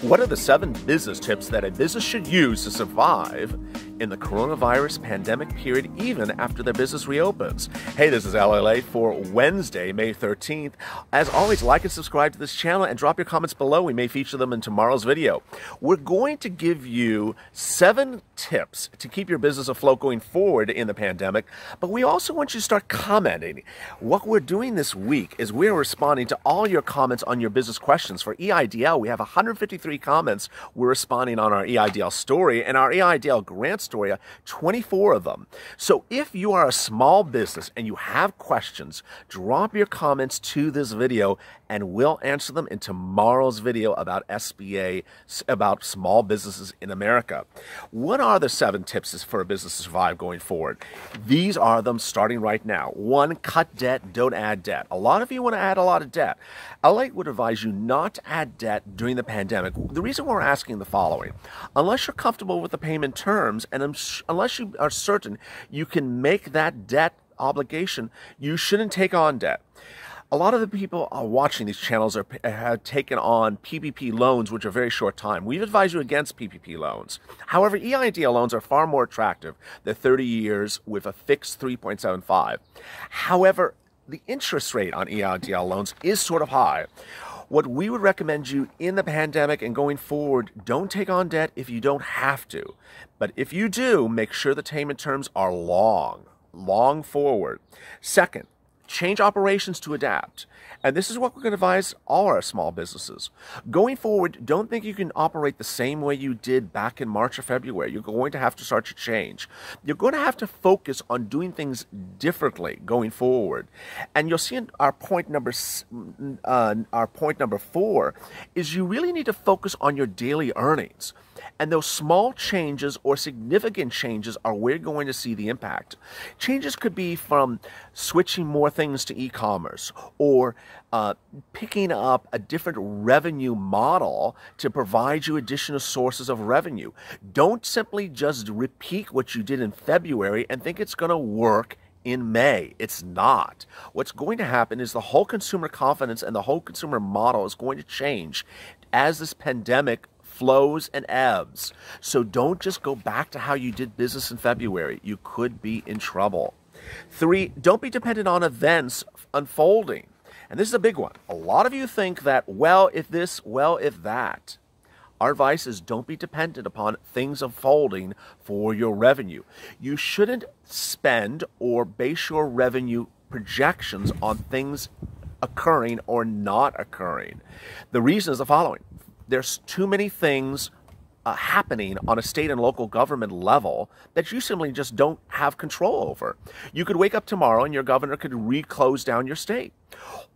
What are the seven business tips that a business should use to survive in the coronavirus pandemic period, even after their business reopens. Hey, this is LLA for Wednesday, May 13th. As always, like and subscribe to this channel and drop your comments below. We may feature them in tomorrow's video. We're going to give you seven tips to keep your business afloat going forward in the pandemic, but we also want you to start commenting. What we're doing this week is we're responding to all your comments on your business questions. For EIDL, we have 153 comments. We're responding on our EIDL story and our EIDL grant story uh, 24 of them. So if you are a small business and you have questions, drop your comments to this video and we'll answer them in tomorrow's video about SBA, about small businesses in America. What are the seven tips for a business to survive going forward? These are them starting right now. One, cut debt, don't add debt. A lot of you want to add a lot of debt. LA would advise you not to add debt during the pandemic. The reason we're asking the following, unless you're comfortable with the payment terms and unless you are certain you can make that debt obligation, you shouldn't take on debt. A lot of the people are watching these channels are, uh, have taken on PPP loans, which are very short time. We've advised you against PPP loans. However, EIDL loans are far more attractive. They're 30 years with a fixed 3.75. However, the interest rate on EIDL loans is sort of high. What we would recommend you in the pandemic and going forward, don't take on debt if you don't have to. But if you do, make sure the payment terms are long, long forward. Second, change operations to adapt. And this is what we're going to advise all our small businesses. Going forward, don't think you can operate the same way you did back in March or February. You're going to have to start to change. You're going to have to focus on doing things differently going forward. And you'll see in our point number mm, mm, uh, our point number 4 is you really need to focus on your daily earnings. And those small changes or significant changes are where you're going to see the impact. Changes could be from switching more things to e-commerce or uh, picking up a different revenue model to provide you additional sources of revenue. Don't simply just repeat what you did in February and think it's going to work in May. It's not. What's going to happen is the whole consumer confidence and the whole consumer model is going to change as this pandemic flows and ebbs. So don't just go back to how you did business in February. You could be in trouble. Three, don't be dependent on events unfolding. And this is a big one. A lot of you think that, well, if this, well, if that. Our advice is don't be dependent upon things unfolding for your revenue. You shouldn't spend or base your revenue projections on things occurring or not occurring. The reason is the following there's too many things uh, happening on a state and local government level that you simply just don't have control over. You could wake up tomorrow and your governor could reclose down your state,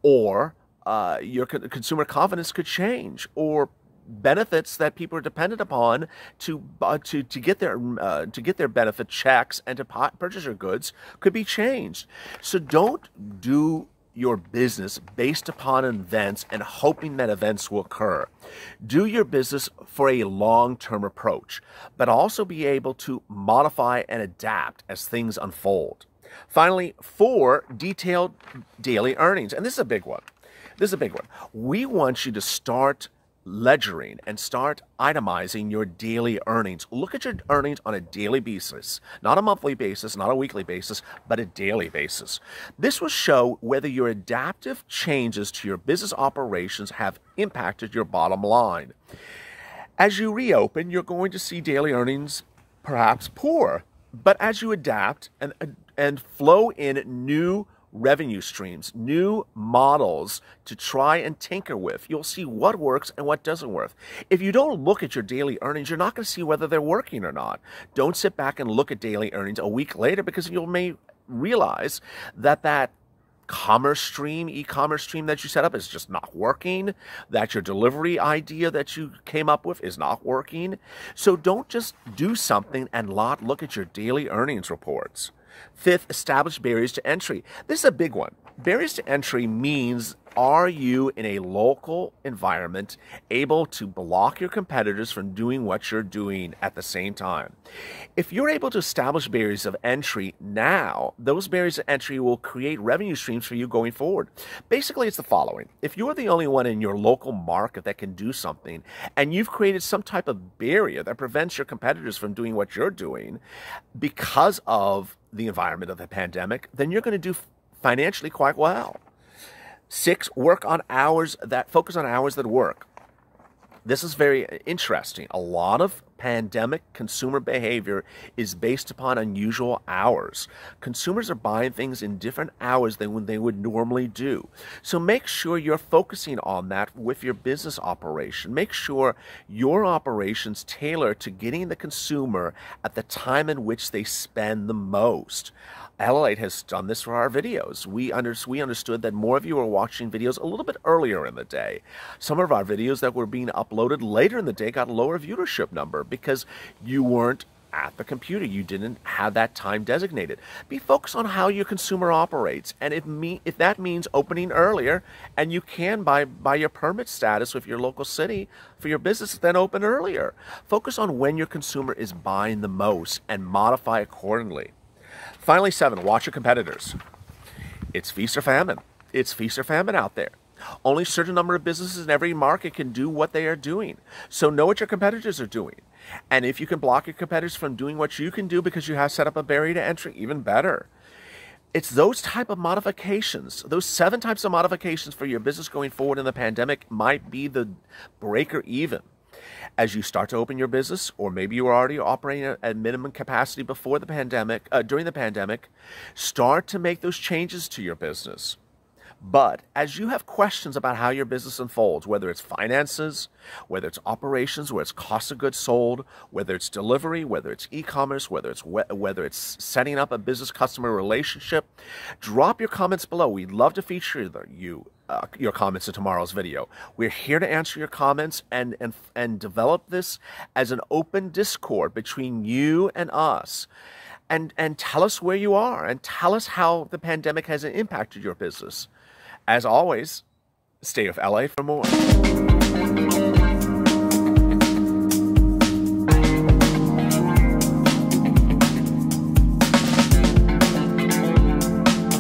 or uh, your consumer confidence could change, or benefits that people are dependent upon to uh, to to get their uh, to get their benefit checks and to purchase your goods could be changed. So don't do your business based upon events and hoping that events will occur. Do your business for a long term approach, but also be able to modify and adapt as things unfold. Finally, four, detailed daily earnings. And this is a big one. This is a big one. We want you to start ledgering and start itemizing your daily earnings. Look at your earnings on a daily basis, not a monthly basis, not a weekly basis, but a daily basis. This will show whether your adaptive changes to your business operations have impacted your bottom line. As you reopen, you're going to see daily earnings perhaps poor, but as you adapt and and flow in new revenue streams, new models to try and tinker with. You'll see what works and what doesn't work. If you don't look at your daily earnings, you're not going to see whether they're working or not. Don't sit back and look at daily earnings a week later because you may realize that that commerce stream, e-commerce stream that you set up is just not working, that your delivery idea that you came up with is not working. So don't just do something and not look at your daily earnings reports. Fifth, establish barriers to entry. This is a big one. Barriers to entry means are you in a local environment able to block your competitors from doing what you're doing at the same time? If you're able to establish barriers of entry now, those barriers of entry will create revenue streams for you going forward. Basically, it's the following if you're the only one in your local market that can do something and you've created some type of barrier that prevents your competitors from doing what you're doing because of the environment of the pandemic, then you're going to do financially quite well. Six, work on hours that focus on hours that work. This is very interesting. A lot of pandemic consumer behavior is based upon unusual hours. Consumers are buying things in different hours than when they would normally do. So make sure you're focusing on that with your business operation. Make sure your operations tailor to getting the consumer at the time in which they spend the most. Hellite has done this for our videos. We, under, we understood that more of you were watching videos a little bit earlier in the day. Some of our videos that were being uploaded later in the day got a lower viewership number because you weren't at the computer. You didn't have that time designated. Be focused on how your consumer operates. And if, me, if that means opening earlier, and you can by your permit status with your local city for your business, then open earlier. Focus on when your consumer is buying the most and modify accordingly. Finally, seven, watch your competitors. It's feast or famine. It's feast or famine out there. Only a certain number of businesses in every market can do what they are doing. So know what your competitors are doing. And if you can block your competitors from doing what you can do because you have set up a barrier to entry, even better. It's those type of modifications, those seven types of modifications for your business going forward in the pandemic might be the breaker even. As you start to open your business, or maybe you are already operating at minimum capacity before the pandemic, uh, during the pandemic, start to make those changes to your business. But as you have questions about how your business unfolds, whether it's finances, whether it's operations, whether it's cost of goods sold, whether it's delivery, whether it's e-commerce, whether it's whether it's setting up a business customer relationship, drop your comments below. We'd love to feature you uh, your comments in tomorrow's video. We're here to answer your comments and, and, and develop this as an open discord between you and us and, and tell us where you are and tell us how the pandemic has impacted your business. As always, stay with LA for more.